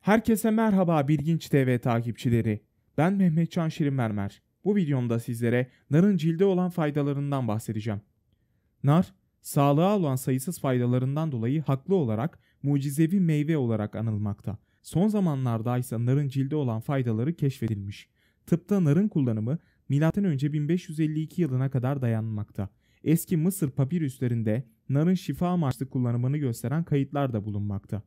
Herkese merhaba Bilginç TV takipçileri. Ben Mehmetcan Şirin Mermer. Bu videomda sizlere narın cilde olan faydalarından bahsedeceğim. Nar, sağlığa olan sayısız faydalarından dolayı haklı olarak mucizevi meyve olarak anılmakta. Son zamanlarda ise narın cilde olan faydaları keşfedilmiş. Tıpta narın kullanımı M.Ö. 1552 yılına kadar dayanmakta. Eski Mısır papirüslerinde narın şifa amaçlı kullanımını gösteren kayıtlar da bulunmakta.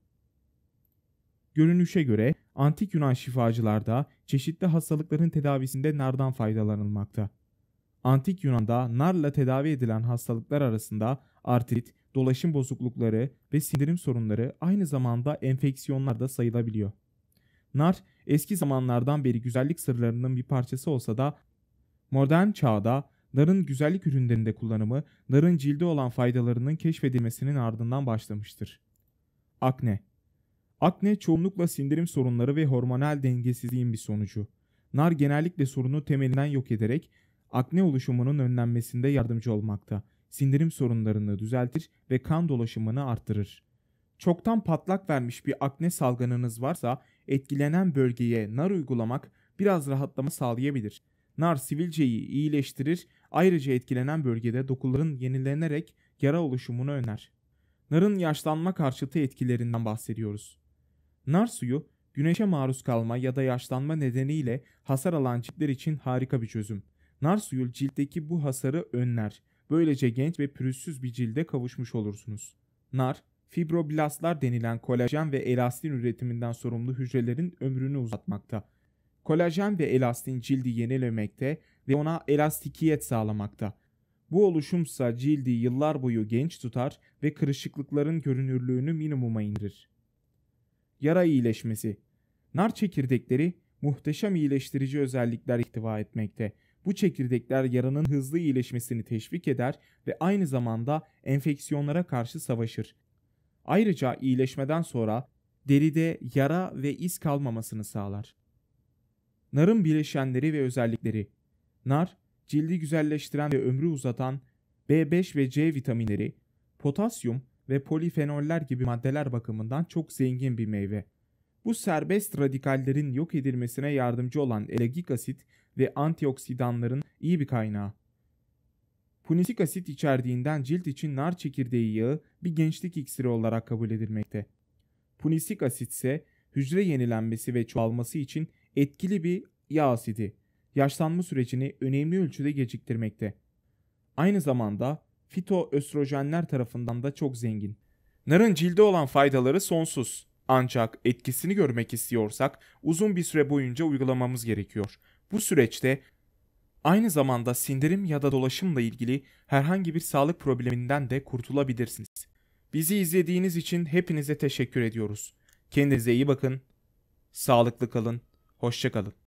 Görünüşe göre antik Yunan şifacılarda çeşitli hastalıkların tedavisinde nardan faydalanılmakta. Antik Yunan'da narla tedavi edilen hastalıklar arasında artrit, dolaşım bozuklukları ve sindirim sorunları aynı zamanda enfeksiyonlar da sayılabiliyor. Nar eski zamanlardan beri güzellik sırlarının bir parçası olsa da modern çağda narın güzellik ürünlerinde kullanımı narın cilde olan faydalarının keşfedilmesinin ardından başlamıştır. Akne Akne çoğunlukla sindirim sorunları ve hormonal dengesizliğin bir sonucu. Nar genellikle sorunu temelinden yok ederek akne oluşumunun önlenmesinde yardımcı olmakta. Sindirim sorunlarını düzeltir ve kan dolaşımını artırır. Çoktan patlak vermiş bir akne salgınınız varsa etkilenen bölgeye nar uygulamak biraz rahatlama sağlayabilir. Nar sivilceyi iyileştirir, ayrıca etkilenen bölgede dokuların yenilenerek yara oluşumunu öner. Narın yaşlanma karşıtı etkilerinden bahsediyoruz. Nar suyu güneşe maruz kalma ya da yaşlanma nedeniyle hasar alan ciltler için harika bir çözüm. Nar suyu ciltteki bu hasarı önler. Böylece genç ve pürüzsüz bir cilde kavuşmuş olursunuz. Nar, fibroblastlar denilen kolajen ve elastin üretiminden sorumlu hücrelerin ömrünü uzatmakta. Kolajen ve elastin cildi yenilemekte ve ona elastikiyet sağlamakta. Bu oluşumsa cildi yıllar boyu genç tutar ve kırışıklıkların görünürlüğünü minimuma indirir yara iyileşmesi. Nar çekirdekleri muhteşem iyileştirici özellikler ihtiva etmekte. Bu çekirdekler yaranın hızlı iyileşmesini teşvik eder ve aynı zamanda enfeksiyonlara karşı savaşır. Ayrıca iyileşmeden sonra deride yara ve iz kalmamasını sağlar. Narın bileşenleri ve özellikleri Nar, cildi güzelleştiren ve ömrü uzatan B5 ve C vitaminleri, potasyum, ve polifenoller gibi maddeler bakımından çok zengin bir meyve. Bu serbest radikallerin yok edilmesine yardımcı olan elegik asit ve antioksidanların iyi bir kaynağı. Punisik asit içerdiğinden cilt için nar çekirdeği yağı bir gençlik iksiri olarak kabul edilmekte. Punisik asit ise hücre yenilenmesi ve çoğalması için etkili bir yağ asidi. Yaşlanma sürecini önemli ölçüde geciktirmekte. Aynı zamanda fitoöstrojenler tarafından da çok zengin. Narın cilde olan faydaları sonsuz. Ancak etkisini görmek istiyorsak uzun bir süre boyunca uygulamamız gerekiyor. Bu süreçte aynı zamanda sindirim ya da dolaşımla ilgili herhangi bir sağlık probleminden de kurtulabilirsiniz. Bizi izlediğiniz için hepinize teşekkür ediyoruz. Kendinize iyi bakın, sağlıklı kalın, hoşçakalın.